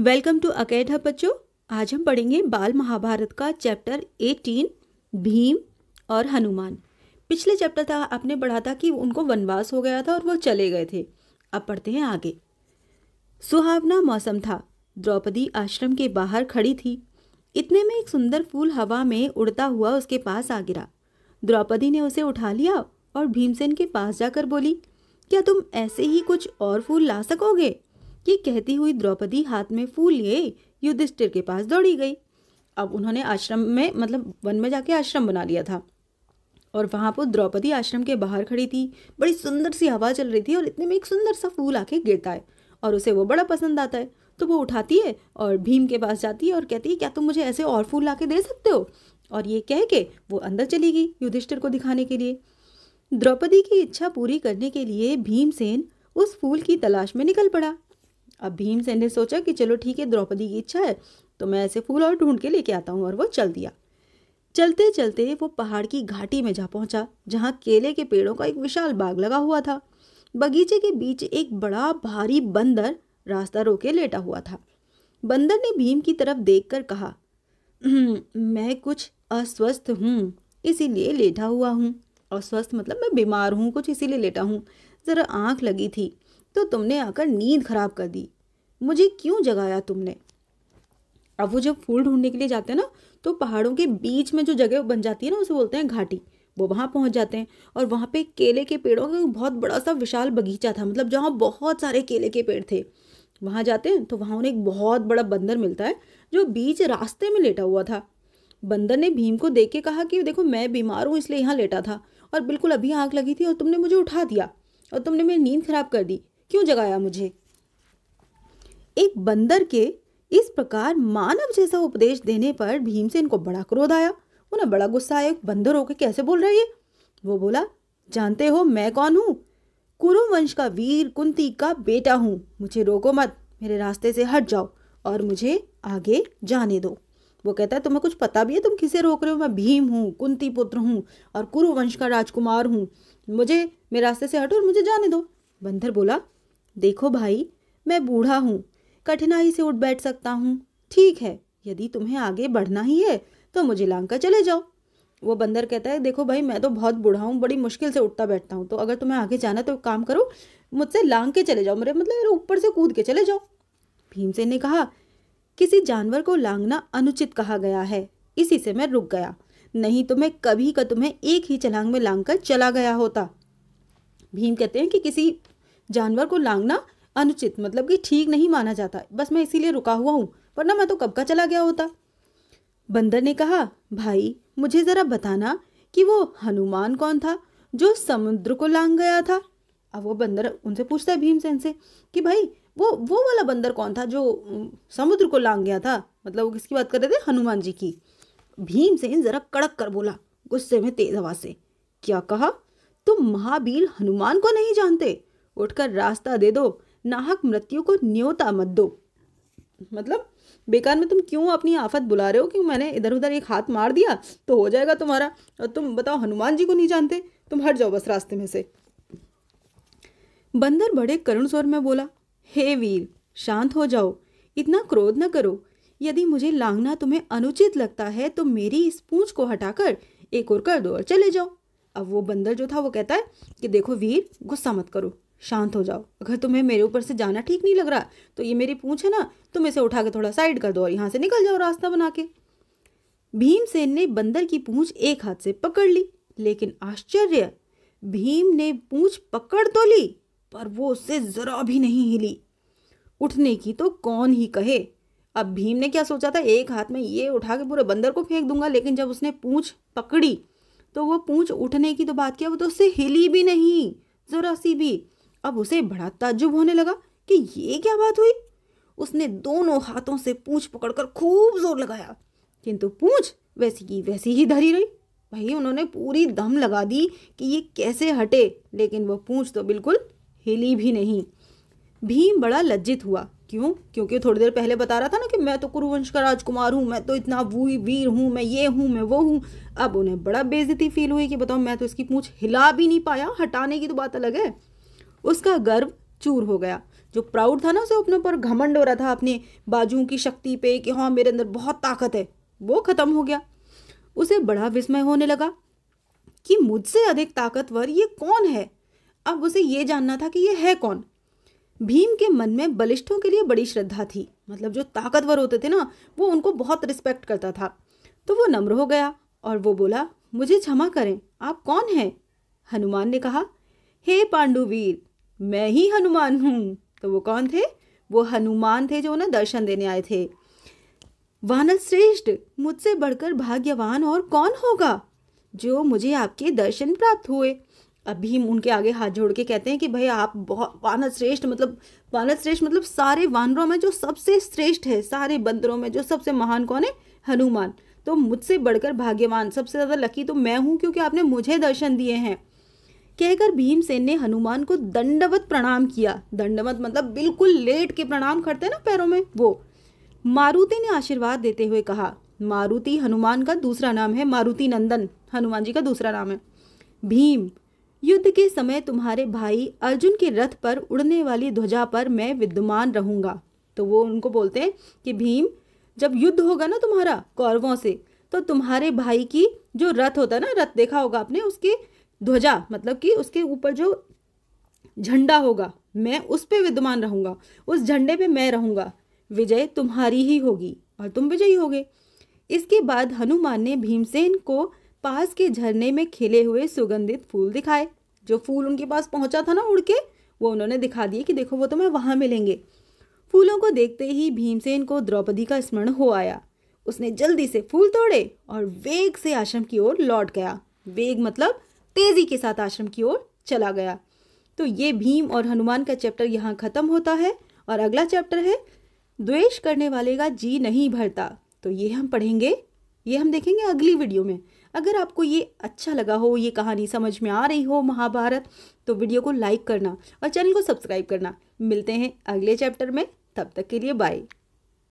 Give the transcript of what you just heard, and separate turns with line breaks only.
welcome to अकेडा बच्चों आज हम पढ़ेंगे बाल महाभारत का चैप्टर 18 भीम और हनुमान पिछले चैप्टर था आपने पढ़ा था कि उनको वनवास हो गया था और वो चले गए थे अब पढ़ते हैं आगे सुहावना मौसम था द्रौपदी आश्रम के बाहर खड़ी थी इतने में एक सुंदर फूल हवा में उड़ता हुआ उसके पास आ गिरा द्रौपदी ने उसे उठा लिया और भीमसेन के पास जाकर बोली क्या तुम ऐसे ही कुछ और फूल ला सकोगे ये कहती हुई द्रौपदी हाथ में फूल लिए युधिष्ठिर के पास दौड़ी गई अब उन्होंने आश्रम में मतलब वन में जाके आश्रम बना लिया था और वहाँ पर द्रौपदी आश्रम के बाहर खड़ी थी बड़ी सुंदर सी हवा चल रही थी और इतने में एक सुंदर सा फूल आके गिरता है और उसे वो बड़ा पसंद आता है तो वो उठाती है और भीम के पास जाती है और कहती है क्या तुम मुझे ऐसे और फूल ला दे सकते हो और ये कह के वो अंदर चली गई युधिष्ठिर को दिखाने के लिए द्रौपदी की इच्छा पूरी करने के लिए भीमसेन उस फूल की तलाश में निकल पड़ा अब भीमसेन ने सोचा कि चलो ठीक है द्रौपदी की इच्छा है तो मैं ऐसे फूल और ढूंढ के लेके आता हूँ और वो चल दिया चलते चलते वो पहाड़ की घाटी में जा पहुंचा जहाँ केले के पेड़ों का एक विशाल बाग लगा हुआ था बगीचे के बीच एक बड़ा भारी बंदर रास्ता रोके लेटा हुआ था बंदर ने भीम की तरफ देख कहा हम्म, मैं कुछ अस्वस्थ हूँ इसीलिए लेटा हुआ हूँ अस्वस्थ मतलब मैं बीमार हूँ कुछ इसीलिए लेटा हूँ ज़रा आँख लगी थी तो तुमने आकर नींद खराब कर दी मुझे क्यों जगाया तुमने अब वो जब फूल ढूंढने के लिए जाते हैं ना तो पहाड़ों के बीच में जो जगह बन जाती है ना उसे बोलते हैं घाटी वो वहाँ पहुँच जाते हैं और वहाँ पे केले के पेड़ों का बहुत बड़ा सा विशाल बगीचा था मतलब जहाँ बहुत सारे केले के पेड़ थे वहाँ जाते हैं तो वहाँ उन्हें एक बहुत बड़ा बंदर मिलता है जो बीच रास्ते में लेटा हुआ था बंदर ने भीम को देख के कहा कि देखो मैं बीमार हूँ इसलिए यहाँ लेटा था और बिल्कुल अभी आँख लगी थी और तुमने मुझे उठा दिया और तुमने मेरी नींद खराब कर दी क्यों जगाया मुझे एक बंदर के इस प्रकार मानव जैसा उपदेश देने पर भीमसेन को बड़ा क्रोध आया उन्हें बड़ा गुस्सा आया बंदर होकर कैसे बोल रहा है ये वो बोला जानते हो मैं कौन हूँ कुरुवंश का वीर कुंती का बेटा हूँ मुझे रोको मत मेरे रास्ते से हट जाओ और मुझे आगे जाने दो वो कहता है तुम्हें कुछ पता भी है तुम किसे रोक रहे हो मैं भीम हूँ कुंती पुत्र हूँ और कुरुवंश का राजकुमार हूँ मुझे मेरे रास्ते से हटो और मुझे जाने दो बंदर बोला देखो भाई मैं बूढ़ा हूँ कठिनाई से उठ बैठ सकता हूँ ठीक है यदि तुम्हें आगे बढ़ना ही है तो मुझे लांका चले जाओ वो बंदर कहता है देखो भाई मैं तो बहुत बूढ़ा हूँ बड़ी मुश्किल से उठता बैठता हूँ तो अगर तुम्हें आगे जाना है तो काम करो मुझसे लांग के चले जाओ मेरे मतलब ऊपर से कूद के चले जाओ भीमसेन ने कहा किसी जानवर को लांगना अनुचित कहा गया है इसी से मैं रुक गया नहीं तो मैं कभी का तुम्हें एक ही छलांग में लांग कर चला गया होता भीम कहते हैं कि किसी जानवर को लांगना अनुचित मतलब कि ठीक नहीं माना जाता बस मैं इसीलिए रुका हुआ हूँ वरना मैं तो कब का चला गया होता बंदर ने कहा भाई मुझे ज़रा बताना कि वो हनुमान कौन था जो समुद्र को लांग गया था अब वो बंदर उनसे पूछता है भीमसेन से कि भाई वो वो वाला बंदर कौन था जो समुद्र को लांग गया था मतलब वो किसकी बात कर रहे थे हनुमान जी की भीमसेन जरा कड़क कर बोला गुस्से में तेज आवाज से क्या कहा तुम महाबीर हनुमान को नहीं जानते उठकर रास्ता दे दो नाहक मृत्यु को न्योता मत दो मतलब बेकार में तुम क्यों अपनी आफत बुला रहे हो कि मैंने इधर उधर एक हाथ मार दिया तो हो जाएगा तुम्हारा और तुम बताओ हनुमान जी को नहीं जानते तुम हट जाओ बस रास्ते में से बंदर बड़े करुण स्वर में बोला हे वीर शांत हो जाओ इतना क्रोध न करो यदि मुझे लांगना तुम्हें अनुचित लगता है तो मेरी इस पूंछ को हटाकर एक और कर दो और चले जाओ अब वो बंदर जो था वो कहता है कि देखो वीर गुस्सा मत करो शांत हो जाओ अगर तुम्हें मेरे ऊपर से जाना ठीक नहीं लग रहा तो ये मेरी पूँछ है ना तुम तो इसे उठा के थोड़ा साइड कर दो और यहाँ से निकल जाओ रास्ता बना के भीमसेन ने बंदर की पूँछ एक हाथ से पकड़ ली लेकिन आश्चर्य भीम ने पूँछ पकड़ तो ली पर वो उससे ज़रा भी नहीं हिली उठने की तो कौन ही कहे अब भीम ने क्या सोचा था एक हाथ में ये उठा के पूरे बंदर को फेंक दूंगा लेकिन जब उसने पूँछ पकड़ी तो वो पूँछ उठने की तो बात किया वो तो उससे हिली भी नहीं ज़रा सी भी अब उसे बड़ा ताज्जुब होने लगा कि ये क्या बात हुई उसने दोनों हाथों से पूंछ पकड़कर खूब जोर लगाया किंतु पूंछ वैसी की वैसी ही धरी रही भाई उन्होंने पूरी दम लगा दी कि ये कैसे हटे लेकिन वो पूंछ तो बिल्कुल हिली भी नहीं भीम बड़ा लज्जित हुआ क्यों क्योंकि थोड़ी देर पहले बता रहा था ना कि मैं तो कुरुवंश का राजकुमार हूँ मैं तो इतना वीर हूँ मैं ये हूँ मैं वो हूँ अब उन्हें बड़ा बेजती फील हुई कि बताओ मैं तो इसकी पूछ हिला भी नहीं पाया हटाने की तो बात अलग है उसका गर्व चूर हो गया जो प्राउड था ना उसे अपने ऊपर घमंड हो रहा था अपने बाजुओं की शक्ति पे कि हाँ मेरे अंदर बहुत ताकत है वो खत्म हो गया उसे बड़ा विस्मय होने लगा कि मुझसे अधिक ताकतवर ये कौन है अब उसे ये जानना था कि ये है कौन भीम के मन में बलिष्ठों के लिए बड़ी श्रद्धा थी मतलब जो ताकतवर होते थे ना वो उनको बहुत रिस्पेक्ट करता था तो वो नम्र हो गया और वो बोला मुझे क्षमा करें आप कौन हैं हनुमान ने कहा हे पांडुवीर मैं ही हनुमान हूँ तो वो कौन थे वो हनुमान थे जो ना दर्शन देने आए थे वानर श्रेष्ठ मुझसे बढ़कर भाग्यवान और कौन होगा जो मुझे आपके दर्शन प्राप्त हुए अब भीम उनके आगे हाथ जोड़ के कहते हैं कि भाई आप बहुत वानर श्रेष्ठ मतलब वानर श्रेष्ठ मतलब सारे वानरों में जो सबसे श्रेष्ठ है सारे बंदरों में जो सबसे महान कौन है हनुमान तो मुझसे बढ़कर भाग्यवान सबसे ज़्यादा लकी तो मैं हूँ क्योंकि आपने मुझे दर्शन दिए हैं कहकर भीमसेन ने हनुमान को दंडवत प्रणाम किया दंडवत मतलब बिल्कुल लेट के प्रणाम करते ना पैरों में वो मारुति ने आशीर्वाद देते हुए कहा मारुति हनुमान का दूसरा नाम है मारुति नंदन हनुमान जी का दूसरा नाम है भीम युद्ध के समय तुम्हारे भाई अर्जुन के रथ पर उड़ने वाली ध्वजा पर मैं विद्यमान रहूंगा तो वो उनको बोलते हैं कि भीम जब युद्ध होगा ना तुम्हारा कौरवों से तो तुम्हारे भाई की जो रथ होता है ना रथ देखा होगा आपने उसके ध्वजा मतलब कि उसके ऊपर जो झंडा होगा मैं उस पर विद्यमान रहूंगा उस झंडे पे मैं रहूंगा विजय तुम्हारी ही होगी और तुम विजयी होगे इसके बाद हनुमान ने भीमसेन को पास के झरने में खिले हुए सुगंधित फूल दिखाए जो फूल उनके पास पहुंचा था ना उड़ के वो उन्होंने दिखा दिए कि देखो वो तुम्हें तो वहां मिलेंगे फूलों को देखते ही भीमसेन को द्रौपदी का स्मरण हो आया उसने जल्दी से फूल तोड़े और वेग से आश्रम की ओर लौट गया वेग मतलब तेजी के साथ आश्रम की ओर चला गया तो ये भीम और हनुमान का चैप्टर यहाँ ख़त्म होता है और अगला चैप्टर है द्वेष करने वाले का जी नहीं भरता तो ये हम पढ़ेंगे ये हम देखेंगे अगली वीडियो में अगर आपको ये अच्छा लगा हो ये कहानी समझ में आ रही हो महाभारत तो वीडियो को लाइक करना और चैनल को सब्सक्राइब करना मिलते हैं अगले चैप्टर में तब तक के लिए बाय